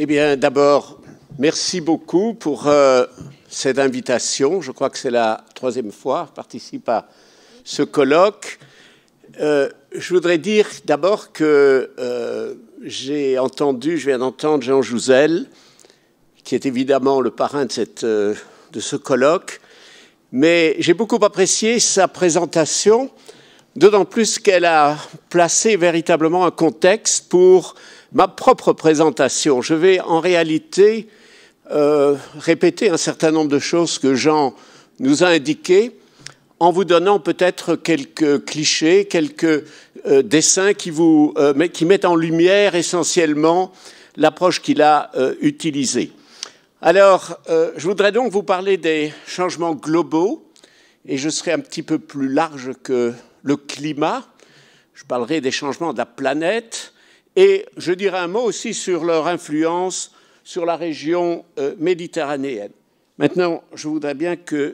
Eh bien, d'abord, merci beaucoup pour euh, cette invitation. Je crois que c'est la troisième fois que je participe à ce colloque. Euh, je voudrais dire d'abord que euh, j'ai entendu, je viens d'entendre Jean Jouzel, qui est évidemment le parrain de, cette, de ce colloque, mais j'ai beaucoup apprécié sa présentation, d'autant plus qu'elle a placé véritablement un contexte pour ma propre présentation. Je vais en réalité euh, répéter un certain nombre de choses que Jean nous a indiquées en vous donnant peut-être quelques clichés, quelques euh, dessins qui, euh, qui mettent en lumière essentiellement l'approche qu'il a utilisée. Alors, je voudrais donc vous parler des changements globaux, et je serai un petit peu plus large que le climat. Je parlerai des changements de la planète, et je dirais un mot aussi sur leur influence sur la région euh, méditerranéenne. Maintenant, je voudrais bien qu'on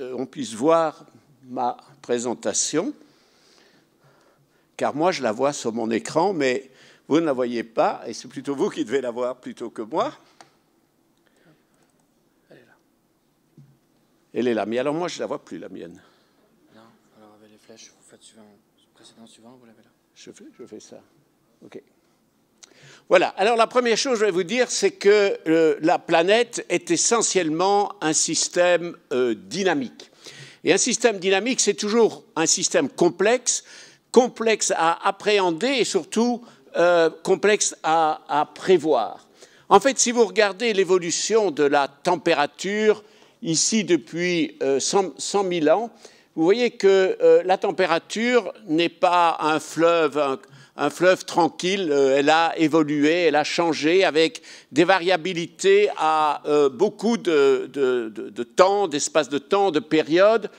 euh, puisse voir ma présentation, car moi je la vois sur mon écran, mais vous ne la voyez pas, et c'est plutôt vous qui devez la voir plutôt que moi. Elle est là. Elle est là, mais alors moi je ne la vois plus, la mienne. Non, alors avec les flèches, vous faites suivant, précédent, suivant, vous l'avez là. Je fais, je fais ça. Voilà. Alors la première chose que je vais vous dire, c'est que euh, la planète est essentiellement un système euh, dynamique. Et un système dynamique, c'est toujours un système complexe, complexe à appréhender et surtout euh, complexe à, prévoir. En fait, si vous regardez l'évolution de la température ici depuis 100 000 ans, vous voyez que la température n'est pas un fleuve, un fleuve tranquille. Euh, elle a évolué, elle a changé avec des variabilités à euh, beaucoup de, temps, d'espace de temps, de périodes.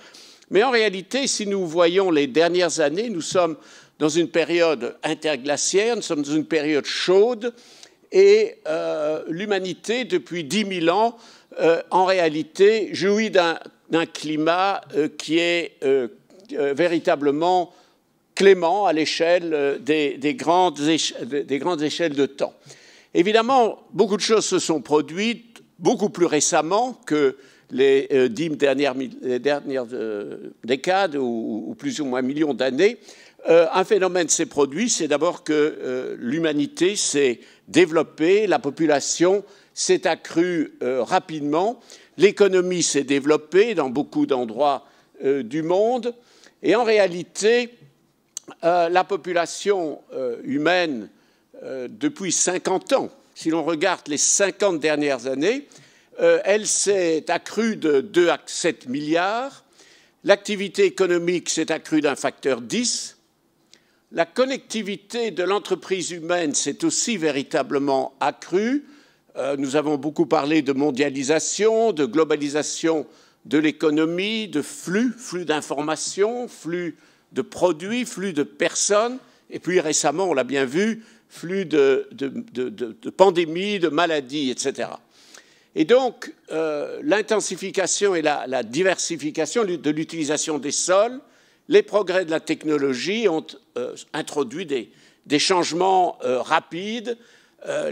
Mais en réalité, si nous voyons les dernières années, nous sommes dans une période interglaciaire, nous sommes dans une période chaude, et euh, l'humanité, depuis 10 000 ans, en réalité, jouit d'un climat qui est véritablement Clément à l'échelle euh, des, grandes échelles de temps. Évidemment, beaucoup de choses se sont produites beaucoup plus récemment que les euh, dix dernières, les dernières euh, décades ou, plus ou moins millions d'années, un phénomène s'est produit, c'est d'abord que l'humanité s'est développée, la population s'est accrue rapidement, l'économie s'est développée dans beaucoup d'endroits du monde, et en réalité, euh, la population euh, humaine euh, depuis 50 ans, si l'on regarde les 50 dernières années, elle s'est accrue de 2 à 7 milliards, l'activité économique s'est accrue d'un facteur 10, la connectivité de l'entreprise humaine s'est aussi véritablement accrue, nous avons beaucoup parlé de mondialisation, de globalisation de l'économie, de flux, flux d'informations, flux de produits, flux de personnes, et puis récemment, on l'a bien vu, flux de, pandémies, de maladies, etc. Et donc, euh, l'intensification et la, diversification de l'utilisation des sols, les progrès de la technologie ont euh, introduit des, changements euh, rapides.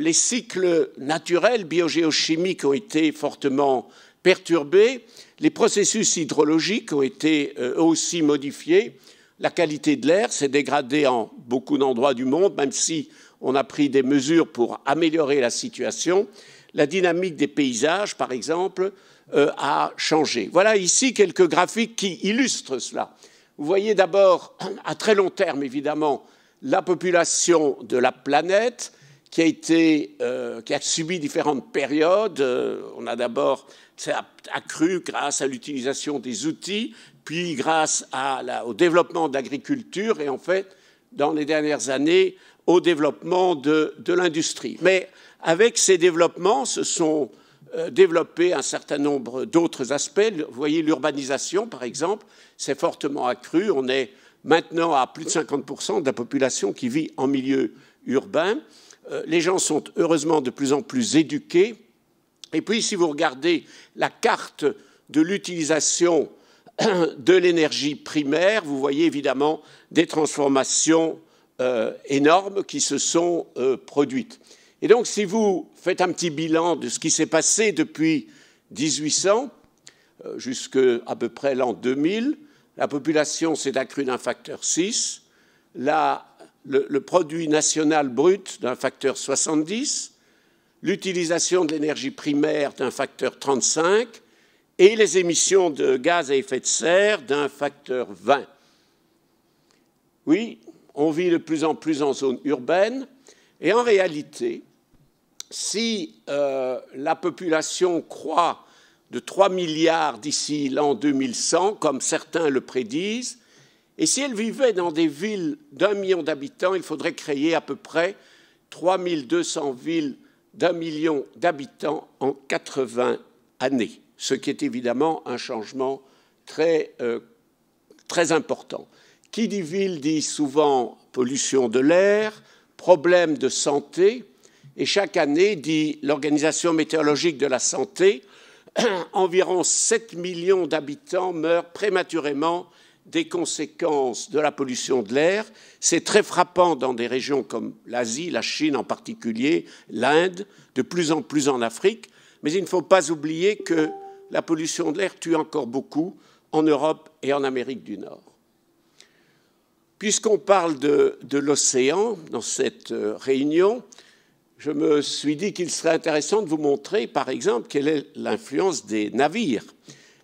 les cycles naturels, biogéochimiques ont été fortement perturbés. Les processus hydrologiques ont été aussi modifiés la qualité de l'air s'est dégradée en beaucoup d'endroits du monde, même si on a pris des mesures pour améliorer la situation. La dynamique des paysages, par exemple, euh, a changé. Voilà ici quelques graphiques qui illustrent cela. Vous voyez d'abord, à très long terme évidemment, la population de la planète qui a, euh, qui a subi différentes périodes. Euh, on a d'abord accru grâce à l'utilisation des outils, puis grâce au développement de l'agriculture et en fait, dans les dernières années, au développement de, de l'industrie. Mais avec ces développements, se sont euh, développés un certain nombre d'autres aspects. Vous voyez, l'urbanisation, par exemple, s'est fortement accrue. On est maintenant à plus de 50% de la population qui vit en milieu urbain. Euh, les gens sont heureusement de plus en plus éduqués. Et puis, si vous regardez la carte de l'utilisation de l'énergie primaire, vous voyez évidemment des transformations euh, énormes qui se sont euh, produites. Et donc, si vous faites un petit bilan de ce qui s'est passé depuis 1800 euh, jusqu'à peu près l'an 2000, la population s'est accrue d'un facteur 6, le produit national brut d'un facteur 70, l'utilisation de l'énergie primaire d'un facteur 35, et les émissions de gaz à effet de serre d'un facteur 20. Oui, on vit de plus en plus en zone urbaine, et en réalité, si euh, la population croît de 3 milliards d'ici l'an 2100, comme certains le prédisent, et si elle vivait dans des villes d'un million d'habitants, il faudrait créer à peu près 200 villes d'un million d'habitants en 80 années ce qui est évidemment un changement très, euh, très important. Qui dit ville dit souvent pollution de l'air, problème de santé, et chaque année, dit l'Organisation météorologique de la santé, environ 7 millions d'habitants meurent prématurément des conséquences de la pollution de l'air. C'est très frappant dans des régions comme l'Asie, la Chine en particulier, l'Inde, de plus en plus en Afrique. Mais il ne faut pas oublier que la pollution de l'air tue encore beaucoup en Europe et en Amérique du Nord. Puisqu'on parle de, l'océan dans cette euh, réunion, je me suis dit qu'il serait intéressant de vous montrer, par exemple, quelle est l'influence des navires.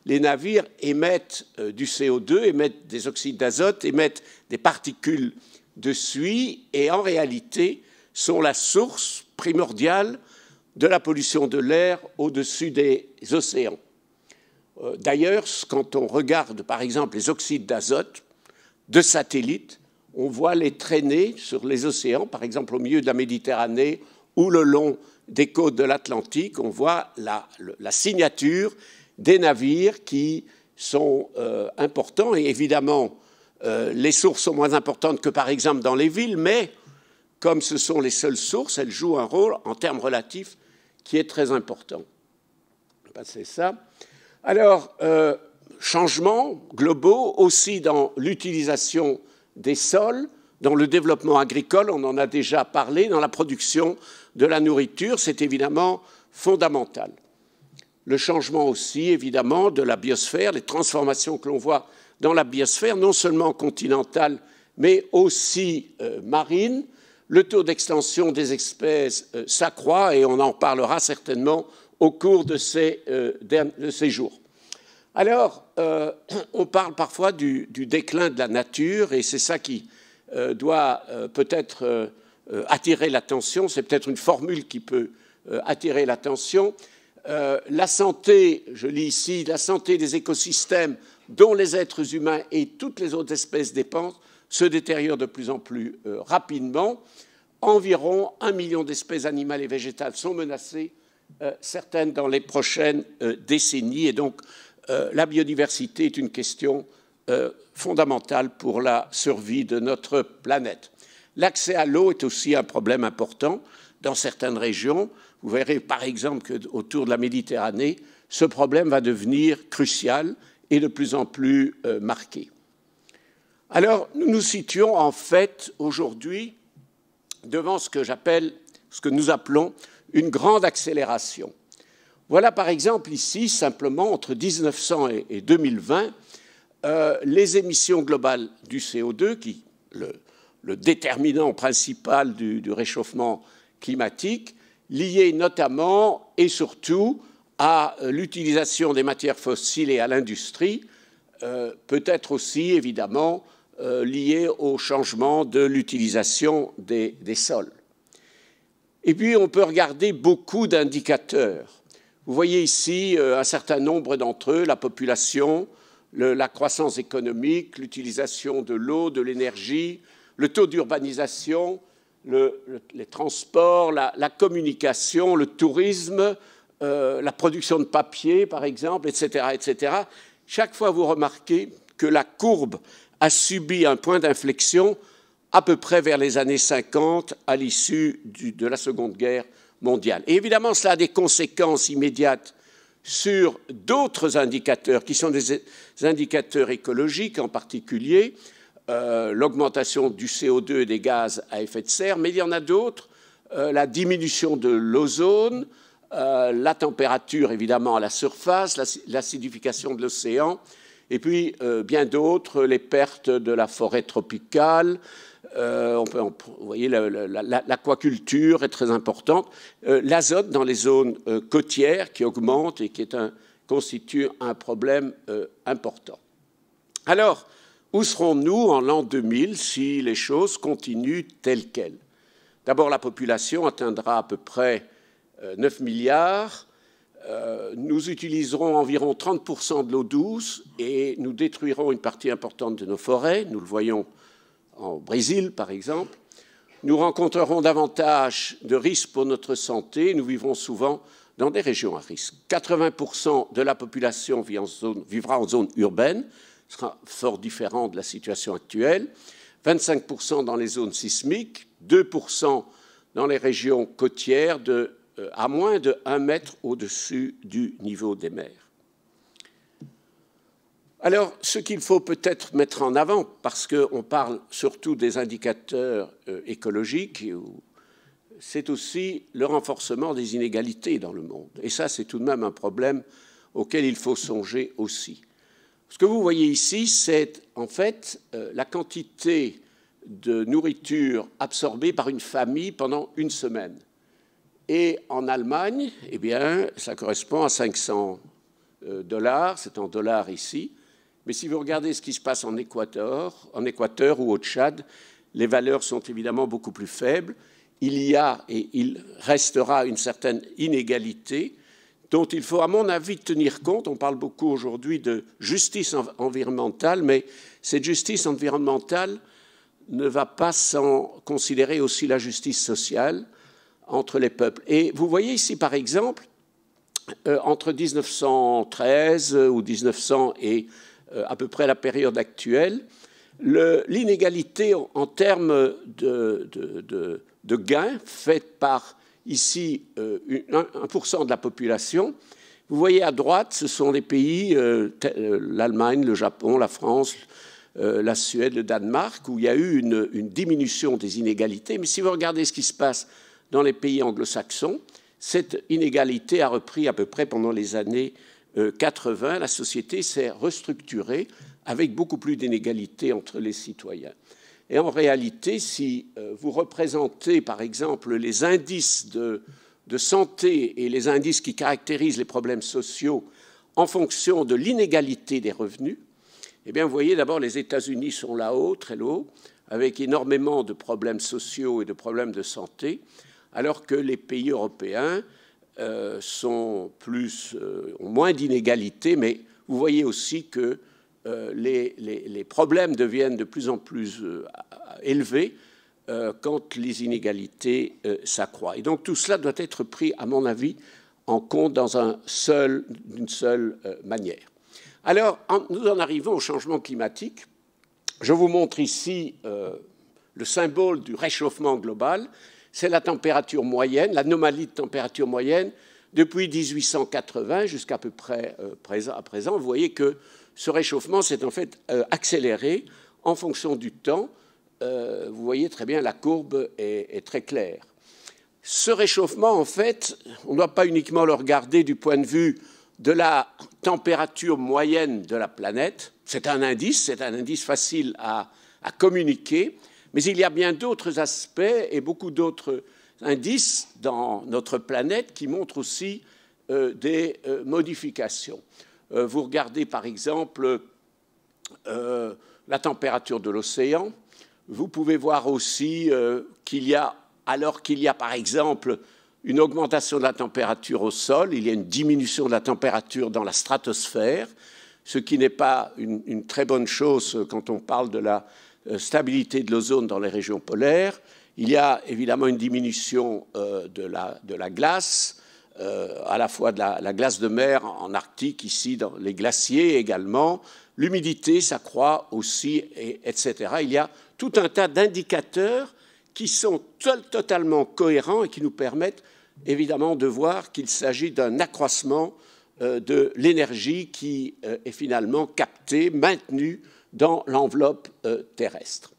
Les navires émettent euh, du CO2, émettent des oxydes d'azote, émettent des particules de suie et en réalité sont la source primordiale de la pollution de l'air au-dessus des océans. Euh, d'ailleurs, quand on regarde par exemple les oxydes d'azote de satellites, on voit les traîner sur les océans, par exemple au milieu de la Méditerranée ou le long des côtes de l'Atlantique, on voit la, signature des navires qui sont euh, importants. Et évidemment, euh, les sources sont moins importantes que par exemple dans les villes, mais comme ce sont les seules sources, elles jouent un rôle en termes relatifs qui est très important. Ben, c'est ça. Alors, euh, changements globaux aussi dans l'utilisation des sols, dans le développement agricole, on en a déjà parlé, dans la production de la nourriture, c'est évidemment fondamental. Le changement aussi, évidemment, de la biosphère, les transformations que l'on voit dans la biosphère, non seulement continentale, mais aussi euh, marine. Le taux d'extension des espèces euh, s'accroît et on en parlera certainement au cours de ces, euh, jours. Alors, euh, on parle parfois du, déclin de la nature, et c'est ça qui euh, doit peut-être attirer l'attention, c'est peut-être une formule qui peut attirer l'attention. la santé, je lis ici, la santé des écosystèmes dont les êtres humains et toutes les autres espèces dépendent se détériore de plus en plus rapidement. Environ un million d'espèces animales et végétales sont menacées euh, certaines dans les prochaines euh, décennies. Et donc, euh, la biodiversité est une question fondamentale pour la survie de notre planète. L'accès à l'eau est aussi un problème important dans certaines régions. Vous verrez par exemple qu'autour de la Méditerranée, ce problème va devenir crucial et de plus en plus marqué. Alors, nous nous situons en fait aujourd'hui devant ce que j'appelle, ce que nous appelons une grande accélération. Voilà par exemple ici, simplement entre 1900 et 2020, euh, les émissions globales du CO2, qui le, le déterminant principal du, réchauffement climatique, lié notamment et surtout à euh, l'utilisation des matières fossiles et à l'industrie, euh, peut-être aussi évidemment lié au changement de l'utilisation des sols. Et puis, on peut regarder beaucoup d'indicateurs. Vous voyez ici euh, un certain nombre d'entre eux, la population, la croissance économique, l'utilisation de l'eau, de l'énergie, le taux d'urbanisation, les transports, la, communication, le tourisme, euh, la production de papier, par exemple, etc., etc. Chaque fois, vous remarquez que la courbe a subi un point d'inflexion à peu près vers les années 50, à l'issue de la Seconde Guerre mondiale. Et évidemment, cela a des conséquences immédiates sur d'autres indicateurs, qui sont des indicateurs écologiques en particulier, euh, l'augmentation du CO2 et des gaz à effet de serre, mais il y en a d'autres, euh, la diminution de l'ozone, euh, la température évidemment à la surface, l'acidification de l'océan, et puis bien d'autres, les pertes de la forêt tropicale, euh, on peut, vous voyez, l'aquaculture est très importante. Euh, l'azote dans les zones euh, côtières qui augmente et qui constitue un problème important. Alors, où serons-nous en l'an 2000 si les choses continuent telles quelles D'abord, la population atteindra à peu près 9 milliards. nous utiliserons environ 30% de l'eau douce et nous détruirons une partie importante de nos forêts. Nous le voyons en Brésil par exemple, nous rencontrerons davantage de risques pour notre santé. Nous vivrons souvent dans des régions à risque. 80% de la population vivra en zone urbaine, ce sera fort différent de la situation actuelle. 25% dans les zones sismiques, 2% dans les régions côtières euh, à moins de 1 mètre au-dessus du niveau des mers. Alors, ce qu'il faut peut-être mettre en avant, parce qu'on parle surtout des indicateurs euh, écologiques, c'est aussi le renforcement des inégalités dans le monde. Et ça, c'est tout de même un problème auquel il faut songer aussi. Ce que vous voyez ici, c'est en fait euh, la quantité de nourriture absorbée par une famille pendant une semaine. Et en Allemagne, eh bien, ça correspond à 500 euh, dollars, c'est en dollars ici, mais si vous regardez ce qui se passe en Équateur, en Équateur ou au Tchad, les valeurs sont évidemment beaucoup plus faibles. Il y a et il restera une certaine inégalité dont il faut, à mon avis, tenir compte. On parle beaucoup aujourd'hui de justice environnementale, mais cette justice environnementale ne va pas sans considérer aussi la justice sociale entre les peuples. Et vous voyez ici, par exemple, euh, entre 1913 euh, ou 1900 et euh, à peu près la période actuelle, l'inégalité en termes de, gains faite par ici 1% euh, de la population. Vous voyez à droite, ce sont les pays, euh, l'Allemagne, le Japon, la France, la Suède, le Danemark, où il y a eu une diminution des inégalités. Mais si vous regardez ce qui se passe dans les pays anglo-saxons, cette inégalité a repris à peu près pendant les années 80, euh, la société s'est restructurée avec beaucoup plus d'inégalités entre les citoyens. Et en réalité, si euh, vous représentez, par exemple, les indices de, santé et les indices qui caractérisent les problèmes sociaux en fonction de l'inégalité des revenus, eh bien, vous voyez d'abord les États-Unis sont là-haut, très haut, avec énormément de problèmes sociaux et de problèmes de santé, alors que les pays européens, euh, sont plus, euh, ont moins d'inégalités, mais vous voyez aussi que euh, les, les, problèmes deviennent de plus en plus élevés quand les inégalités s'accroissent. Et donc tout cela doit être pris, à mon avis, en compte dans un seul, d'une seule manière. Alors, nous en arrivons au changement climatique. Je vous montre ici le symbole du réchauffement global c'est la température moyenne, l'anomalie de température moyenne depuis 1880 jusqu'à peu près euh, à présent. Vous voyez que ce réchauffement s'est en fait euh, accéléré en fonction du temps. Euh, vous voyez très bien, la courbe est très claire. Ce réchauffement, en fait, on ne doit pas uniquement le regarder du point de vue de la température moyenne de la planète. C'est un indice, c'est un indice facile à, à communiquer, mais il y a bien d'autres aspects et beaucoup d'autres indices dans notre planète qui montrent aussi euh, des euh, modifications. Euh, vous regardez par exemple la température de l'océan. Vous pouvez voir aussi qu'il y a, alors qu'il y a par exemple une augmentation de la température au sol, il y a une diminution de la température dans la stratosphère, ce qui n'est pas une, très bonne chose quand on parle de la euh, stabilité de l'ozone dans les régions polaires. Il y a évidemment une diminution euh, de la, glace, euh, à la fois de la, glace de mer en Arctique, ici dans les glaciers également. L'humidité s'accroît aussi, et, etc. Il y a tout un tas d'indicateurs qui sont totalement cohérents et qui nous permettent évidemment de voir qu'il s'agit d'un accroissement de l'énergie qui est finalement captée, maintenue dans l'enveloppe euh, terrestre.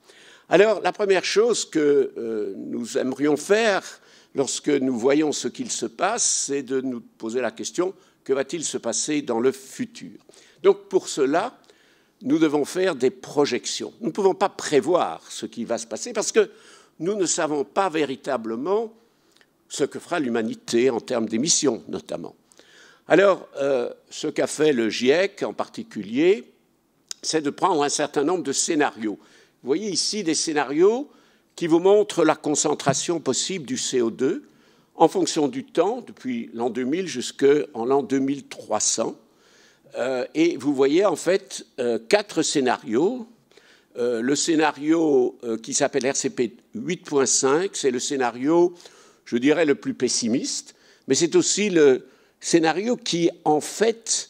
Alors, la première chose que euh, nous aimerions faire lorsque nous voyons ce qu'il se passe, c'est de nous poser la question, que va-t-il se passer dans le futur Donc, pour cela, nous devons faire des projections. Nous ne pouvons pas prévoir ce qui va se passer parce que nous ne savons pas véritablement ce que fera l'humanité en termes d'émissions, notamment. Alors, euh, ce qu'a fait le GIEC en particulier, c'est de prendre un certain nombre de scénarios. Vous voyez ici des scénarios qui vous montrent la concentration possible du CO2 en fonction du temps, depuis l'an 2000 jusqu'en l'an 2300. Euh, et vous voyez en fait euh, quatre scénarios. Euh, le scénario qui s'appelle RCP 8.5, c'est le scénario, je dirais, le plus pessimiste, mais c'est aussi le scénario qui, en fait,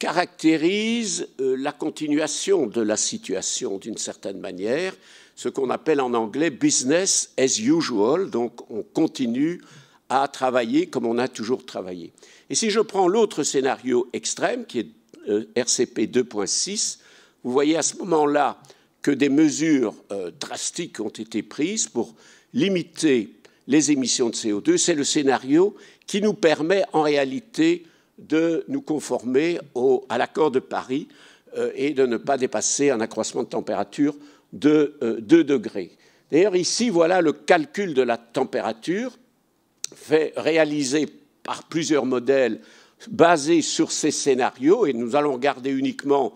caractérise euh, la continuation de la situation d'une certaine manière, ce qu'on appelle en anglais business as usual, donc on continue à travailler comme on a toujours travaillé. Et si je prends l'autre scénario extrême, qui est euh, RCP 2.6, vous voyez à ce moment-là que des mesures euh, drastiques ont été prises pour limiter les émissions de CO2. C'est le scénario qui nous permet en réalité de nous conformer à l'accord de Paris euh, et de ne pas dépasser un accroissement de température de 2 euh, degrés. D'ailleurs, ici, voilà le calcul de la température fait, réalisé par plusieurs modèles basés sur ces scénarios, et nous allons regarder uniquement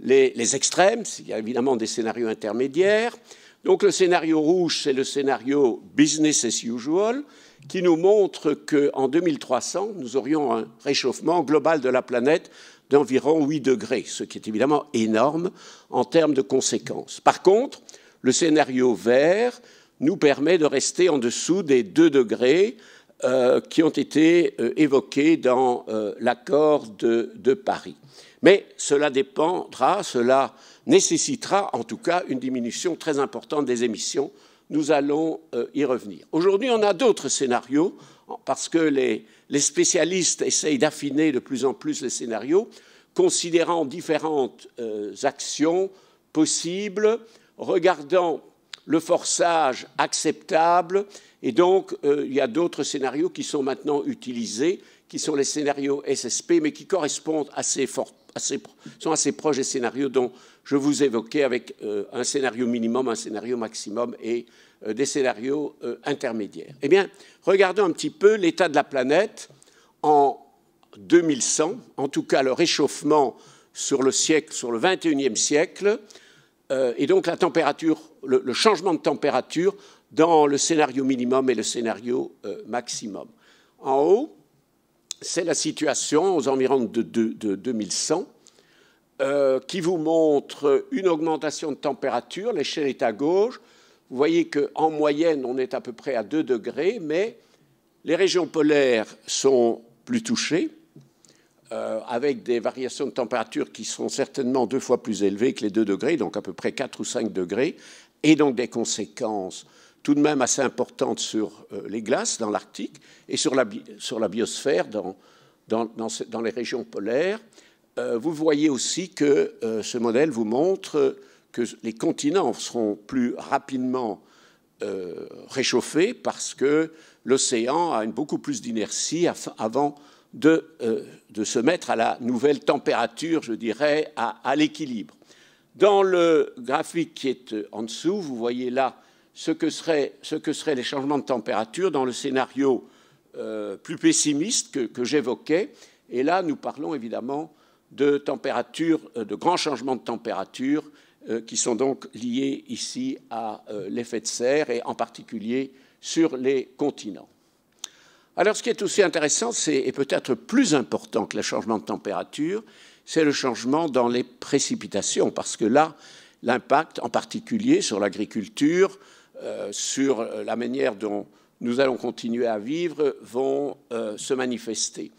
les, les extrêmes, il y a évidemment des scénarios intermédiaires. Donc le scénario rouge, c'est le scénario business as usual, qui nous montre qu'en 2300, nous aurions un réchauffement global de la planète d'environ 8 degrés, ce qui est évidemment énorme en termes de conséquences. Par contre, le scénario vert nous permet de rester en dessous des 2 degrés euh, qui ont été euh, évoqués dans euh, l'accord de, Paris. Mais cela dépendra, cela nécessitera en tout cas une diminution très importante des émissions nous allons euh, y revenir. Aujourd'hui, on a d'autres scénarios, parce que les, spécialistes essayent d'affiner de plus en plus les scénarios, considérant différentes euh, actions possibles, regardant le forçage acceptable, et donc euh, il y a d'autres scénarios qui sont maintenant utilisés, qui sont les scénarios SSP, mais qui correspondent assez assez, sont assez proches des scénarios dont je vous évoquais avec euh, un scénario minimum, un scénario maximum et euh, des scénarios euh, intermédiaires. Eh bien, regardons un petit peu l'état de la planète en 2100, en tout cas le réchauffement sur le siècle, 21e siècle, et donc la température, le, changement de température dans le scénario minimum et le scénario maximum. En haut, c'est la situation aux environs de 2100 euh, qui vous montre une augmentation de température. L'échelle est à gauche. Vous voyez qu'en moyenne, on est à peu près à 2 degrés, mais les régions polaires sont plus touchées, euh, avec des variations de température qui sont certainement deux fois plus élevées que les 2 degrés, donc à peu près 4 ou 5 degrés, et donc des conséquences tout de même assez importantes sur euh, les glaces dans l'Arctique et sur la, biosphère dans, les régions polaires. Euh, vous voyez aussi que euh, ce modèle vous montre que les continents seront plus rapidement euh, réchauffés parce que l'océan a une beaucoup plus d'inertie avant de, de, se mettre à la nouvelle température, je dirais, à, l'équilibre. Dans le graphique qui est en dessous, vous voyez là ce que, serait, ce que seraient les changements de température dans le scénario plus pessimiste que j'évoquais. Et là, nous parlons évidemment de température, euh, de grands changements de température euh, qui sont donc liés ici à euh, l'effet de serre et en particulier sur les continents. Alors ce qui est aussi intéressant, et peut-être plus important que le changement de température, c'est le changement dans les précipitations, parce que là, l'impact en particulier sur l'agriculture, sur la manière dont nous allons continuer à vivre, vont se manifester.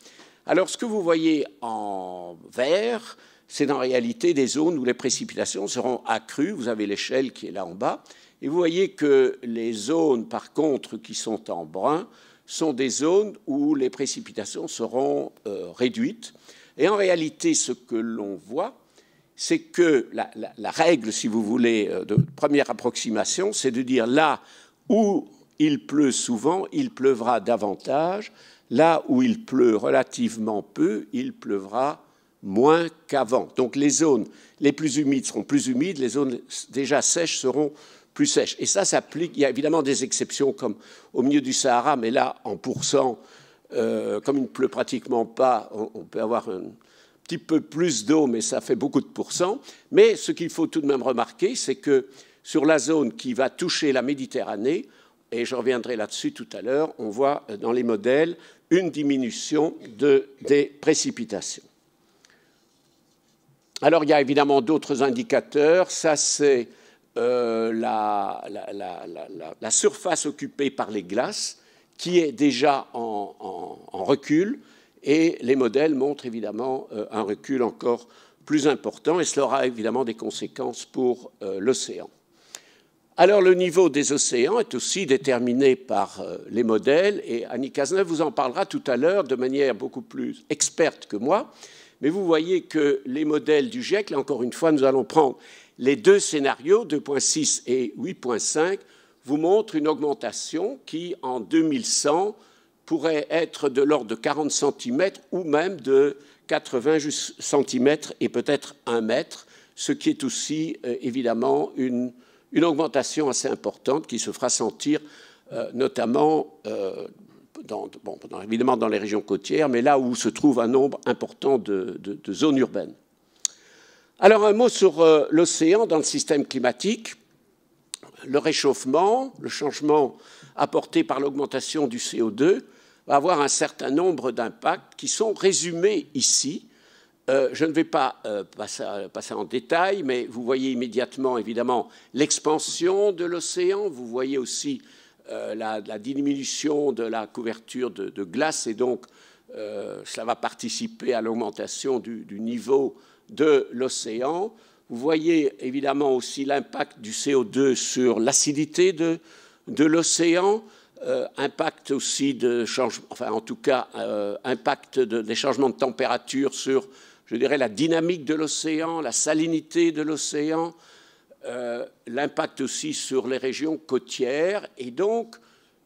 Alors ce que vous voyez en vert, c'est en réalité des zones où les précipitations seront accrues. Vous avez l'échelle qui est là en bas. Et vous voyez que les zones, par contre, qui sont en brun, sont des zones où les précipitations seront euh, réduites. Et en réalité, ce que l'on voit, c'est que la, règle, si vous voulez, euh, de première approximation, c'est de dire là où il pleut souvent, il pleuvra davantage, Là où il pleut relativement peu, il pleuvra moins qu'avant. Donc les zones les plus humides seront plus humides, les zones déjà sèches seront plus sèches. Et ça s'applique, il y a évidemment des exceptions comme au milieu du Sahara, mais là, en pourcent, euh, comme il ne pleut pratiquement pas, on, peut avoir un petit peu plus d'eau, mais ça fait beaucoup de pourcents. Mais ce qu'il faut tout de même remarquer, c'est que sur la zone qui va toucher la Méditerranée, et je reviendrai là-dessus tout à l'heure, on voit euh, dans les modèles une diminution des précipitations. Alors il y a évidemment d'autres indicateurs, ça c'est euh, la, surface occupée par les glaces qui est déjà en, recul et les modèles montrent évidemment euh, un recul encore plus important et cela aura évidemment des conséquences pour l'océan. Alors le niveau des océans est aussi déterminé par euh, les modèles, et Annie Cazeneuve vous en parlera tout à l'heure de manière beaucoup plus experte que moi, mais vous voyez que les modèles du GIEC, là encore une fois, nous allons prendre les deux scénarios, 2.6 et 8.5, vous montrent une augmentation qui, en 2100, pourrait être de l'ordre de 40 cm ou même de 80 cm et peut-être 1 mètre, ce qui est aussi euh, évidemment une une augmentation assez importante qui se fera sentir euh, notamment euh, dans, évidemment dans les régions côtières, mais là où se trouve un nombre important de, zones urbaines. Alors un mot sur euh, l'océan dans le système climatique. Le réchauffement, le changement apporté par l'augmentation du CO2 va avoir un certain nombre d'impacts qui sont résumés ici euh, je ne vais pas euh, passer, en détail, mais vous voyez immédiatement, évidemment, l'expansion de l'océan. Vous voyez aussi euh, la, diminution de la couverture de, glace, et donc cela va participer à l'augmentation du, niveau de l'océan. Vous voyez évidemment aussi l'impact du CO2 sur l'acidité de, l'océan. impact aussi de changement, enfin en tout cas impact des changements de température sur je dirais, la dynamique de l'océan, la salinité de l'océan, euh, l'impact aussi sur les régions côtières. Et donc,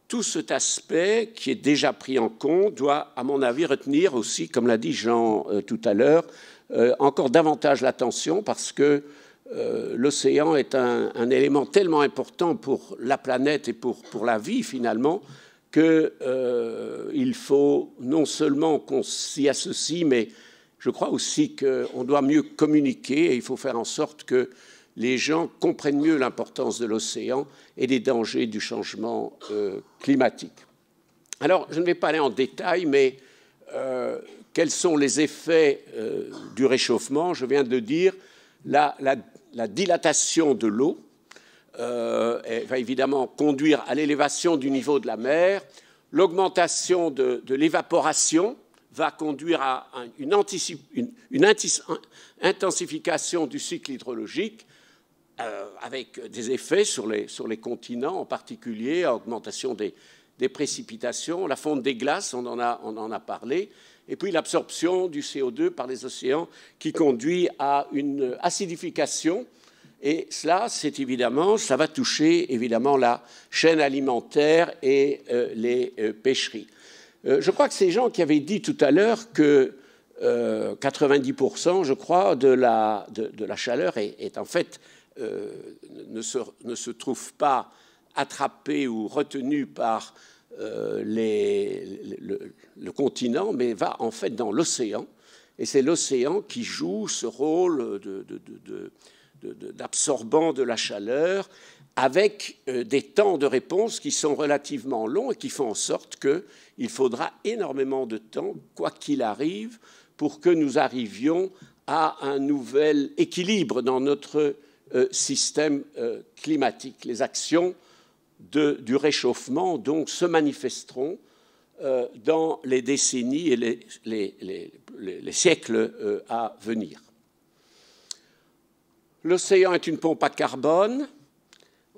tout cet aspect qui est déjà pris en compte doit, à mon avis, retenir aussi, comme l'a dit Jean euh, tout à l'heure, euh, encore davantage l'attention parce que l'océan est un, élément tellement important pour la planète et pour, pour la vie finalement qu'il faut non seulement qu'on s'y associe, mais je crois aussi qu'on doit mieux communiquer et il faut faire en sorte que les gens comprennent mieux l'importance de l'océan et des dangers du changement euh, climatique. Alors, je ne vais pas aller en détail, mais euh, quels sont les effets euh, du réchauffement Je viens de dire la, la, dilatation de l'eau va évidemment conduire à l'élévation du niveau de la mer, l'augmentation de l'évaporation, va conduire à une, intensification du cycle hydrologique euh, avec des effets sur les, continents en particulier, augmentation des, des précipitations, la fonte des glaces, on en a, on en a parlé, et puis l'absorption du CO2 par les océans qui conduit à une acidification. Et cela, c'est évidemment, ça va toucher évidemment la chaîne alimentaire et euh, les euh, pêcheries. Euh, je crois que ces gens qui avaient dit tout à l'heure que 90%, euh, je crois, de la, chaleur est, en fait euh, ne, se, trouve pas attrapée ou retenue par le, continent, mais va en fait dans l'océan. Et c'est l'océan qui joue ce rôle d'absorbant de la chaleur avec euh, des temps de réponse qui sont relativement longs et qui font en sorte qu'il faudra énormément de temps, quoi qu'il arrive, pour que nous arrivions à un nouvel équilibre dans notre euh, système euh, climatique. Les actions du réchauffement donc se manifesteront dans les décennies et les siècles à venir. L'océan est une pompe à carbone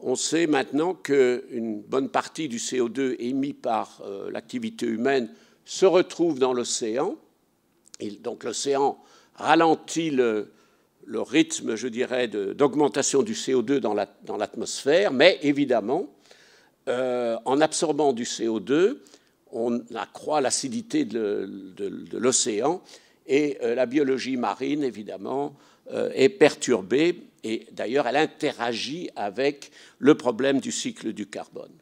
on sait maintenant qu'une bonne partie du CO2 émis par euh, l'activité humaine se retrouve dans l'océan. Donc l'océan ralentit le, rythme, je dirais, d'augmentation du CO2 dans l'atmosphère, mais évidemment, euh, en absorbant du CO2, on accroît l'acidité de, l'océan et euh, la biologie marine, évidemment, est perturbée et d'ailleurs, elle interagit avec le problème du cycle du carbone.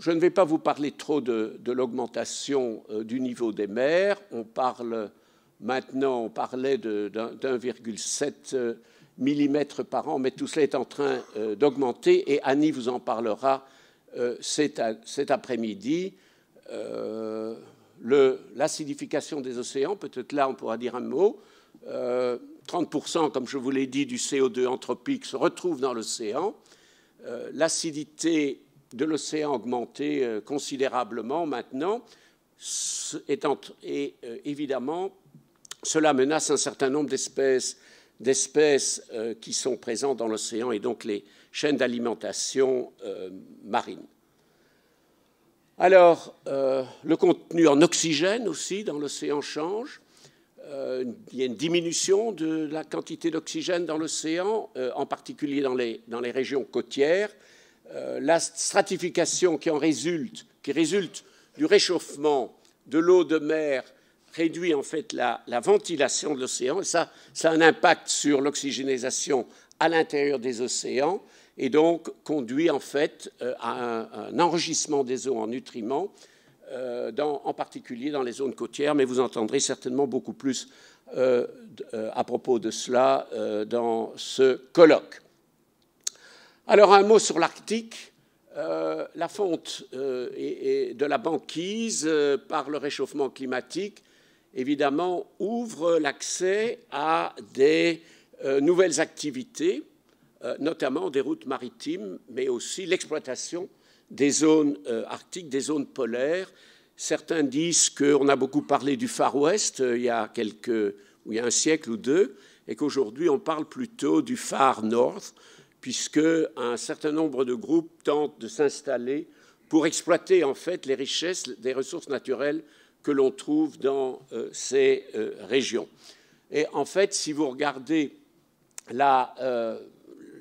je ne vais pas vous parler trop de, l'augmentation euh, du niveau des mers. On parle maintenant, on parlait d'1,7 euh, mm par an, mais tout cela est en train euh, d'augmenter et Annie vous en parlera cet, après-midi. L'acidification des océans, peut-être là on pourra dire un mot. 30%, euh, comme je vous l'ai dit, du CO2 anthropique se retrouve dans l'océan. Euh, l'acidité de l'océan a augmenté euh, considérablement maintenant, et évidemment, cela menace un certain nombre d'espèces d'espèces qui sont présentes dans l'océan et donc les chaînes d'alimentation marine. Alors, le contenu en oxygène aussi dans l'océan change. Euh, il y a une diminution de la quantité d'oxygène dans l'océan, euh, en particulier dans les, régions côtières. Euh, la stratification qui en résulte, qui résulte du réchauffement de l'eau de mer, réduit en fait la, ventilation de l'océan. Et ça, a un impact sur l'oxygénisation à l'intérieur des océans et donc conduit en fait à un, à un enrichissement des eaux en nutriments euh, en particulier dans les zones côtières, mais vous entendrez certainement beaucoup plus euh, euh, à propos de cela dans ce colloque. Alors un mot sur l'Arctique. la fonte de la banquise par le réchauffement climatique, évidemment, ouvre l'accès à des nouvelles activités, notamment des routes maritimes, mais aussi l'exploitation des zones euh, arctiques, des zones polaires. Certains disent qu'on a beaucoup parlé du Far West euh, il y a quelques, il y a un siècle ou deux, et qu'aujourd'hui on parle plutôt du Far North, puisque certain nombre de groupes tentent de s'installer pour exploiter en fait les richesses des ressources naturelles que l'on trouve dans euh, ces régions. Et en fait, si vous regardez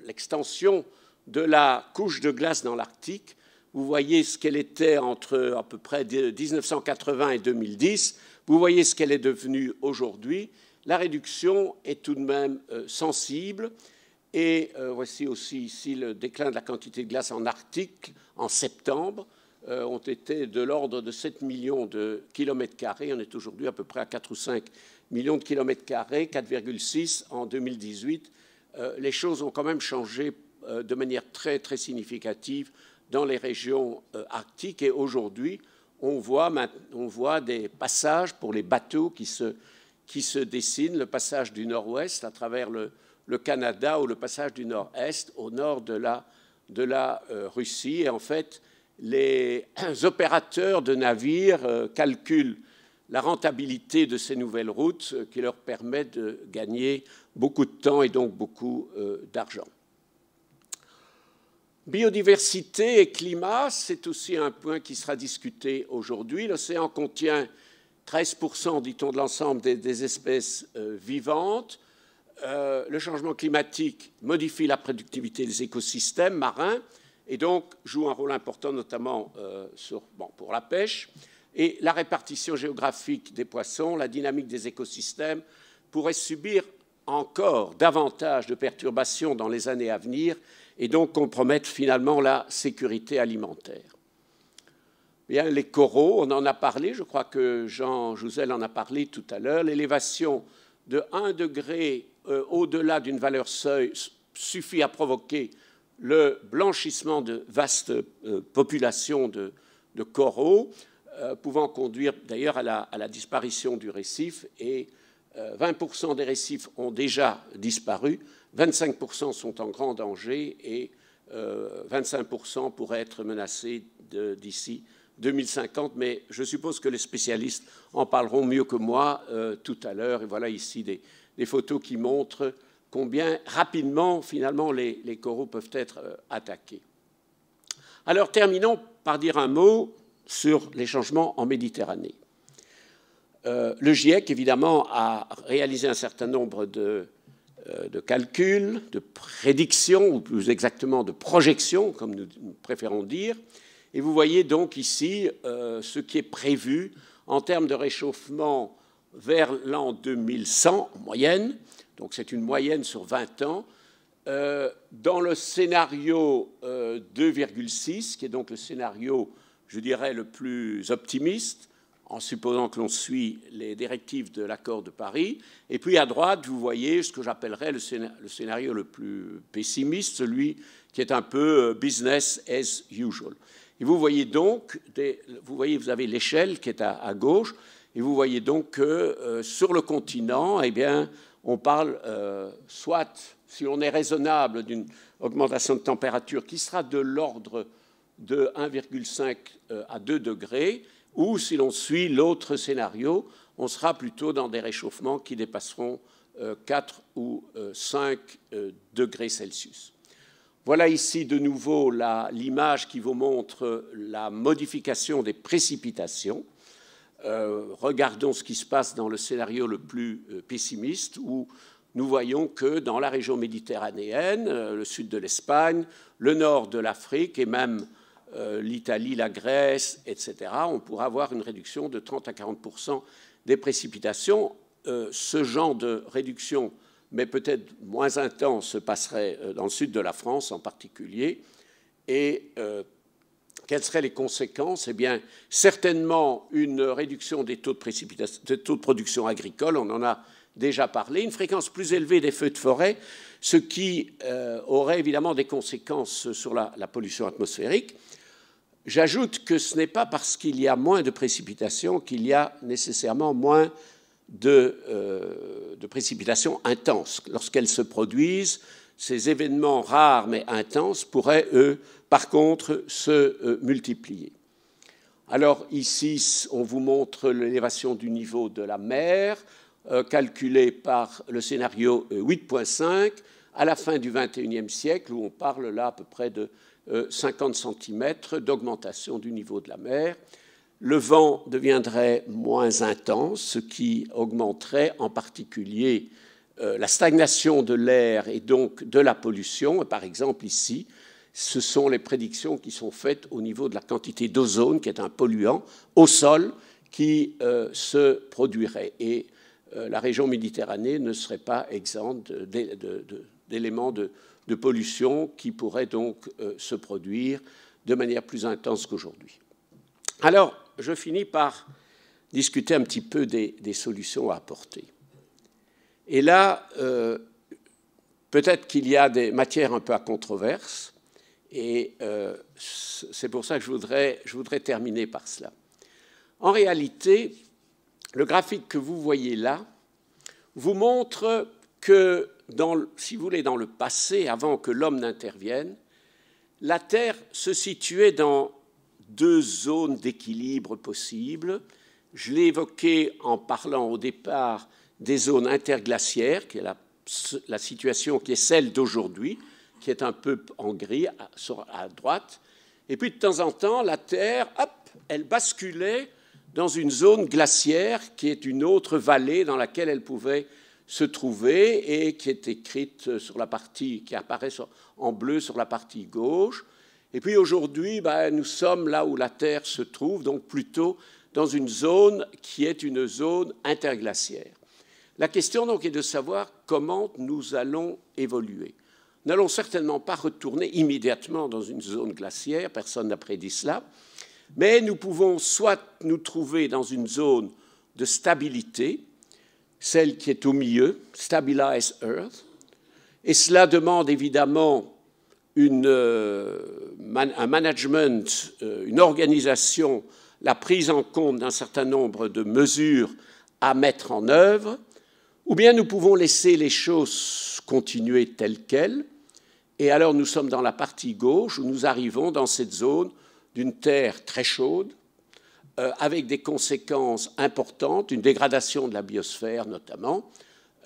l'extension de la couche de glace dans l'Arctique, vous voyez ce qu'elle était entre à peu près 1980 et 2010, vous voyez ce qu'elle est devenue aujourd'hui, la réduction est tout de même euh, sensible. Et euh, voici aussi ici le déclin de la quantité de glace en Arctique en septembre euh, ont été de l'ordre de 7 millions de kilomètres carrés. On est aujourd'hui à peu près à 4 ou 5 millions de kilomètres carrés, 4,6 en 2018. les choses ont quand même changé de manière très, très significative dans les régions euh, arctiques. Et aujourd'hui, on voit, des passages pour les bateaux qui se, dessinent, le passage du nord-ouest à travers le, Canada ou le passage du nord-est au nord de la, euh, Russie. Et en fait, les opérateurs de navires euh, calculent la rentabilité de ces nouvelles routes qui leur permet de gagner beaucoup de temps et donc beaucoup d'argent. Biodiversité et climat, c'est aussi un point qui sera discuté aujourd'hui. L'océan contient 13%, dit-on, de l'ensemble des, espèces euh, vivantes. Euh, le changement climatique modifie la productivité des écosystèmes marins et donc joue un rôle important notamment euh, pour la pêche. Et la répartition géographique des poissons, la dynamique des écosystèmes pourrait subir encore davantage de perturbations dans les années à venir et donc compromettre finalement la sécurité alimentaire. Bien, les coraux, on en a parlé, je crois que Jean Jouzel en a parlé tout à l'heure, l'élévation de 1 degré euh, au-delà d'une valeur seuil suffit à provoquer le blanchissement de vastes euh, populations de, coraux, euh, pouvant conduire d'ailleurs à, la, disparition du récif. Et 20% des récifs ont déjà disparu, 25% sont en grand danger et 25% euh, pourraient être menacés d'ici 2050, mais je suppose que les spécialistes en parleront mieux que moi euh, tout à l'heure. Et voilà ici des, photos qui montrent combien rapidement, finalement, les, coraux peuvent être euh, attaqués. Alors, terminons par dire un mot sur les changements en Méditerranée. le GIEC, évidemment, a réalisé un certain nombre de euh, de calcul, de prédiction, ou plus exactement de projection, comme nous préférons dire. Et vous voyez donc ici euh, ce qui est prévu en termes de réchauffement vers l'an 2100, en moyenne, donc c'est une moyenne sur 20 ans, euh, dans le scénario 2,6, qui est donc le scénario, je dirais, le plus optimiste, en supposant que l'on suit les directives de l'accord de Paris. Et puis à droite, vous voyez ce que j'appellerais le, scénario le plus pessimiste, celui qui est un peu euh, business as usual. Et vous voyez donc, vous, voyez, vous avez l'échelle qui est à, gauche, et vous voyez donc que euh, sur le continent, eh bien, on parle euh, soit, si on est raisonnable, d'une augmentation de température qui sera de l'ordre de 1,5 à 2 degrés, ou si l'on suit l'autre scénario, on sera plutôt dans des réchauffements qui dépasseront 4 euh, ou 5 euh, euh, degrés Celsius. Voilà ici de nouveau l'image qui vous montre la modification des précipitations. regardons ce qui se passe dans le scénario le plus pessimiste, où nous voyons que dans la région méditerranéenne, le sud de l'Espagne, le nord de l'Afrique et même euh, l'Italie, la Grèce, etc., on pourra avoir une réduction de 30 à 40 des précipitations. Euh, ce genre de réduction, mais peut-être moins intense, se passerait euh, dans le sud de la France en particulier. Et quelles seraient les conséquences Eh bien, certainement une réduction des taux, de production agricole, on en a déjà parlé, une fréquence plus élevée des feux de forêt, ce qui aurait évidemment des conséquences sur la pollution atmosphérique. J'ajoute que ce n'est pas parce qu'il y a moins de précipitations qu'il y a nécessairement moins de, euh, précipitations intenses. Lorsqu'elles se produisent, ces événements rares mais intenses pourraient, eux, par contre, se euh, multiplier. Alors ici, on vous montre l'élévation du niveau de la mer, euh, calculée par le scénario 8.5 à la fin du XXIe siècle, où on parle là à peu près de 50 euh, cm d'augmentation du niveau de la mer. Le vent deviendrait moins intense, ce qui augmenterait en particulier euh, la stagnation de l'air et donc de la pollution. Par exemple, ici, ce sont les prédictions qui sont faites au niveau de la quantité d'ozone, qui est un polluant, au sol, qui euh, se produirait. Et la région méditerranée ne serait pas exempte d'éléments de, de, de pollution qui pourrait donc euh, se produire de manière plus intense qu'aujourd'hui. Alors, je finis par discuter un petit peu des, solutions à apporter. Et là, euh, peut-être qu'il y a des matières un peu à controverse, et euh, c'est pour ça que je voudrais, je voudrais terminer par cela. En réalité, le graphique que vous voyez là vous montre que dans, si vous voulez, dans le passé, avant que l'homme n'intervienne, la Terre se situait dans deux zones d'équilibre possibles. Je l'ai évoqué en parlant au départ des zones interglaciaires, qui est la, situation qui est celle d'aujourd'hui, qui est un peu en gris à, à droite. Et puis de temps en temps, la Terre, hop, elle basculait dans une zone glaciaire qui est une autre vallée dans laquelle elle pouvait se trouvait et qui est écrite sur la partie, qui apparaît en bleu sur la partie gauche. Et puis aujourd'hui, ben, nous sommes là où la Terre se trouve, donc plutôt dans une zone qui est une zone interglaciaire. La question donc est de savoir comment nous allons évoluer. Nous n'allons certainement pas retourner immédiatement dans une zone glaciaire, personne n'a prédit cela, mais nous pouvons soit nous trouver dans une zone de stabilité, celle qui est au milieu, Stabilize Earth. Et cela demande évidemment euh, un management, euh, une organisation, la prise en compte d'un certain nombre de mesures à mettre en œuvre, ou bien nous pouvons laisser les choses continuer telles quelles, et alors nous sommes dans la partie gauche où nous arrivons dans cette zone d'une terre très chaude, euh, avec des conséquences importantes, une dégradation de la biosphère notamment,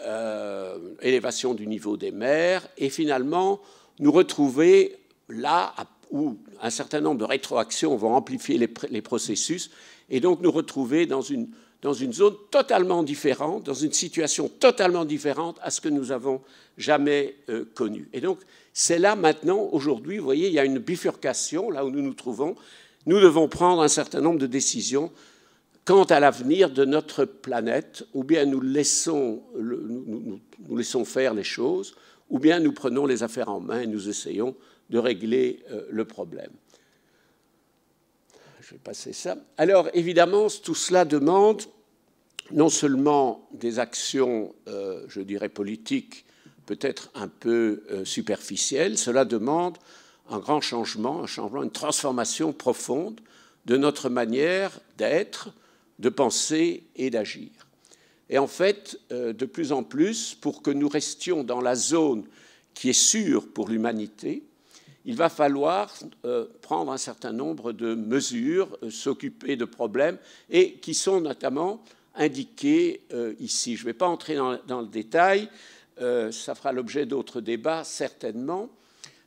euh, élévation du niveau des mers, et finalement nous retrouver là où un certain nombre de rétroactions vont amplifier les, processus, et donc nous retrouver dans une, zone totalement différente, dans une situation totalement différente à ce que nous avons jamais euh, connu. Et donc, c'est là maintenant, aujourd'hui, vous voyez, il y a une bifurcation, là où nous nous trouvons, nous devons prendre un certain nombre de décisions quant à l'avenir de notre planète, ou bien nous laissons, nous, laissons, faire les choses, ou bien nous prenons les affaires en main et nous essayons de régler euh, le problème. Je vais passer ça. Alors évidemment, tout cela demande non seulement des actions, euh, je dirais, politiques, peut-être un peu euh, superficielles, cela demande un grand changement, changement, une transformation profonde de notre manière d'être, de penser et d'agir. Et en fait, euh, de plus en plus, pour que nous restions dans la zone qui est sûre pour l'humanité, il va falloir euh, prendre un certain nombre de mesures, euh, s'occuper de problèmes, et qui sont notamment indiqués ici. Je ne vais pas entrer dans, le détail, ça fera l'objet d'autres débats certainement,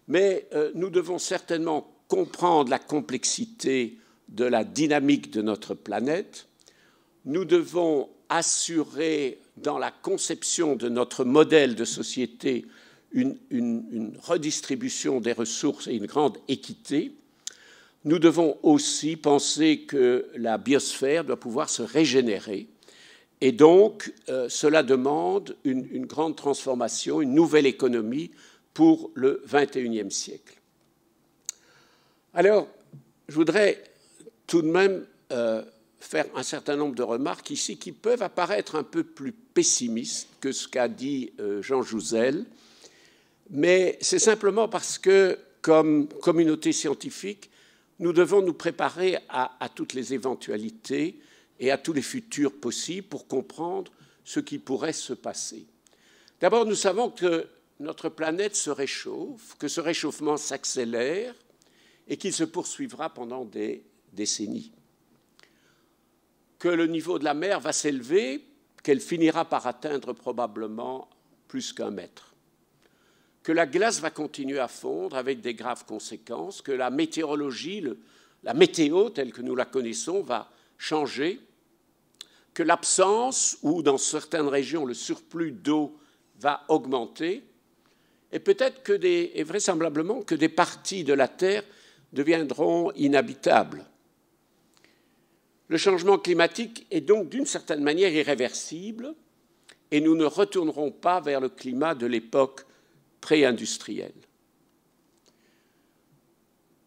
mais euh, nous devons certainement comprendre la complexité de la dynamique de notre planète. Nous devons assurer dans la conception de notre modèle de société une, redistribution des ressources et une grande équité. Nous devons aussi penser que la biosphère doit pouvoir se régénérer. Et donc, euh, cela demande une grande transformation, une nouvelle économie pour le XXIe siècle. Alors, je voudrais tout de même euh, faire un certain nombre de remarques ici qui peuvent apparaître un peu plus pessimistes que ce qu'a dit euh, Jean Jouzel, mais c'est simplement parce que, comme communauté scientifique, nous devons nous préparer à toutes les éventualités et à tous les futurs possibles pour comprendre ce qui pourrait se passer. D'abord, nous savons que notre planète se réchauffe, que ce réchauffement s'accélère et qu'il se poursuivra pendant des décennies. Que le niveau de la mer va s'élever, qu'elle finira par atteindre probablement plus qu'un mètre. Que la glace va continuer à fondre avec des graves conséquences, que la météorologie, la météo telle que nous la connaissons, va changer, que l'absence ou dans certaines régions le surplus d'eau va augmenter, et peut-être que des, et vraisemblablement que des parties de la Terre deviendront inhabitables. Le changement climatique est donc d'une certaine manière irréversible et nous ne retournerons pas vers le climat de l'époque pré-industrielle.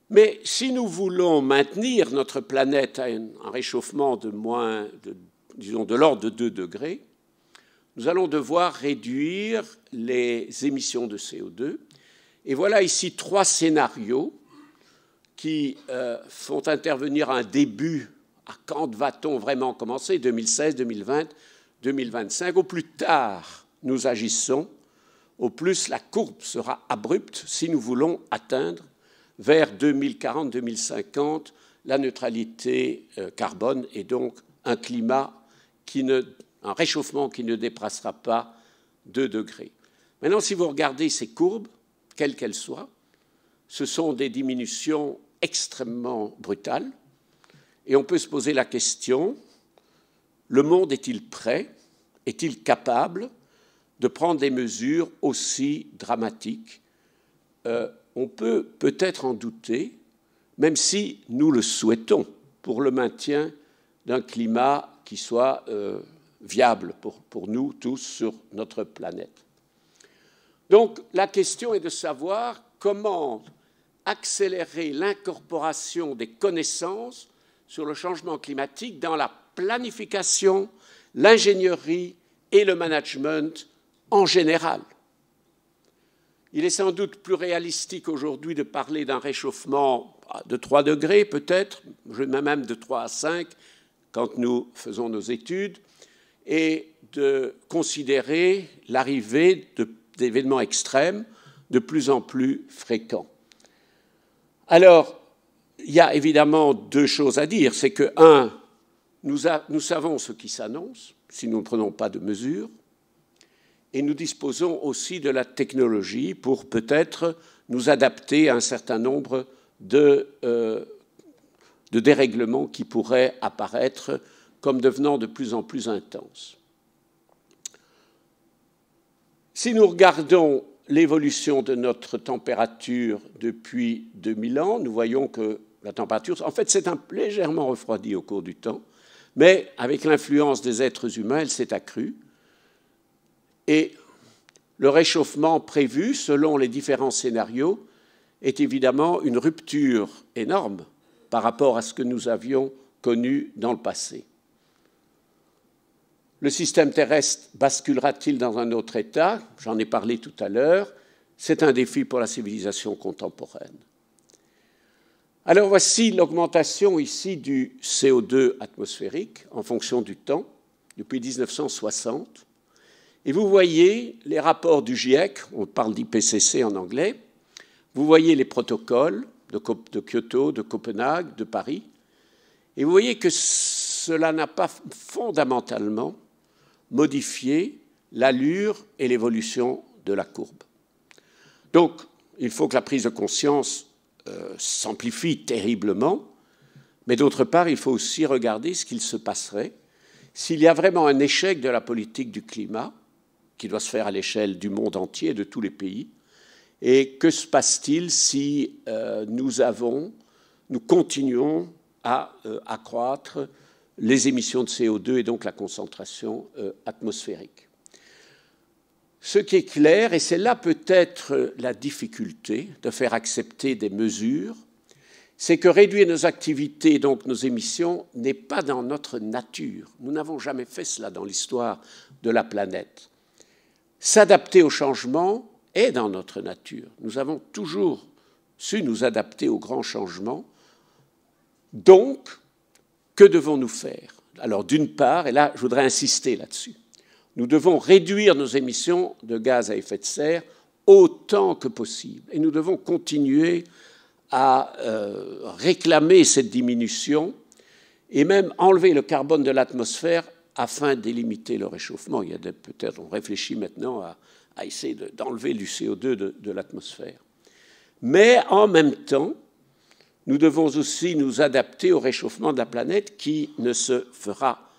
Mais si nous voulons maintenir notre planète à un réchauffement de moins, de, disons, de l'ordre de 2 degrés, nous allons devoir réduire les émissions de CO2. Et voilà ici trois scénarios qui euh, font intervenir un début. À quand va-t-on vraiment commencer 2016, 2020, 2025. Au plus tard, nous agissons. Au plus, la courbe sera abrupte si nous voulons atteindre vers 2040-2050 la neutralité euh, carbone et donc un climat qui ne un réchauffement qui ne dépassera pas 2 degrés. Maintenant, si vous regardez ces courbes, quelles qu'elles soient, ce sont des diminutions extrêmement brutales. Et on peut se poser la question, le monde est-il prêt, est-il capable de prendre des mesures aussi dramatiques euh, On peut peut-être en douter, même si nous le souhaitons, pour le maintien d'un climat qui soit euh, viable pour, pour nous tous sur notre planète. Donc la question est de savoir comment accélérer l'incorporation des connaissances sur le changement climatique dans la planification, l'ingénierie et le management en général. Il est sans doute plus réalistique aujourd'hui de parler d'un réchauffement de 3 degrés peut-être, même de 3 à 5 quand nous faisons nos études, et de considérer l'arrivée d'événements extrêmes de plus en plus fréquents. Alors, il y a évidemment deux choses à dire. C'est que, un, nous, savons ce qui s'annonce, si nous ne prenons pas de mesures, et nous disposons aussi de la technologie pour peut-être nous adapter à un certain nombre de, euh, de dérèglements qui pourraient apparaître comme devenant de plus en plus intense. Si nous regardons l'évolution de notre température depuis 2000 ans, nous voyons que la température, en fait, s'est légèrement refroidie au cours du temps, mais avec l'influence des êtres humains, elle s'est accrue. Et le réchauffement prévu, selon les différents scénarios, est évidemment une rupture énorme par rapport à ce que nous avions connu dans le passé. Le système terrestre basculera-t-il dans un autre état J'en ai parlé tout à l'heure. C'est un défi pour la civilisation contemporaine. Alors voici l'augmentation ici du CO2 atmosphérique en fonction du temps, depuis 1960. Et vous voyez les rapports du GIEC, on parle d'IPCC en anglais, vous voyez les protocoles de, Kyoto, de Copenhague, de Paris, et vous voyez que cela n'a pas fondamentalement modifier l'allure et l'évolution de la courbe. Donc, il faut que la prise de conscience euh, s'amplifie terriblement, mais d'autre part, il faut aussi regarder ce qu'il se passerait s'il y a vraiment un échec de la politique du climat, qui doit se faire à l'échelle du monde entier, de tous les pays, et que se passe-t-il si euh, nous avons, nous continuons à euh, accroître les émissions de CO2 et donc la concentration euh, atmosphérique. Ce qui est clair, et c'est là peut-être euh, la difficulté de faire accepter des mesures, c'est que réduire nos activités, donc nos émissions, n'est pas dans notre nature. Nous n'avons jamais fait cela dans l'histoire de la planète. S'adapter au changement est dans notre nature. Nous avons toujours su nous adapter aux grands changements. Donc, que devons-nous faire Alors d'une part, et là je voudrais insister là-dessus, nous devons réduire nos émissions de gaz à effet de serre autant que possible. Et nous devons continuer à euh, réclamer cette diminution et même enlever le carbone de l'atmosphère afin de le réchauffement. Il y a peut-être, on réfléchit maintenant à, essayer d'enlever du CO2 de, de l'atmosphère. Mais en même temps, nous devons aussi nous adapter au réchauffement de la planète qui ne se fera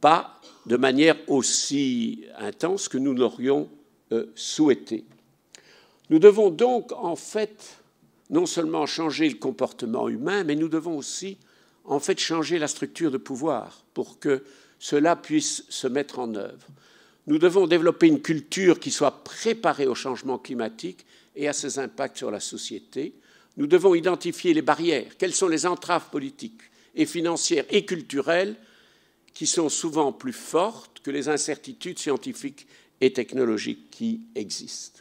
pas de manière aussi intense que nous l'aurions euh, souhaité. Nous devons donc en fait non seulement changer le comportement humain, mais nous devons aussi en fait changer la structure de pouvoir pour que cela puisse se mettre en œuvre. Nous devons développer une culture qui soit préparée au changement climatique et à ses impacts sur la société. Nous devons identifier les barrières, quelles sont les entraves politiques et financières et culturelles qui sont souvent plus fortes que les incertitudes scientifiques et technologiques qui existent.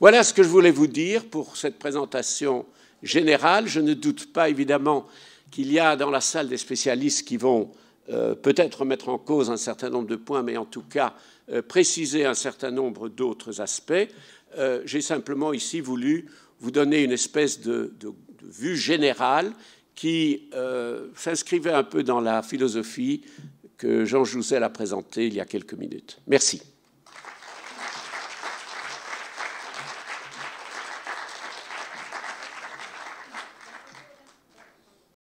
Voilà ce que je voulais vous dire pour cette présentation générale. Je ne doute pas évidemment qu'il y a dans la salle des spécialistes qui vont euh, peut-être mettre en cause un certain nombre de points, mais en tout cas euh, préciser un certain nombre d'autres aspects. Euh, j'ai simplement ici voulu vous donner une espèce de, vue générale qui euh, s'inscrivait un peu dans la philosophie que Jean Jouzel a présentée il y a quelques minutes. Merci.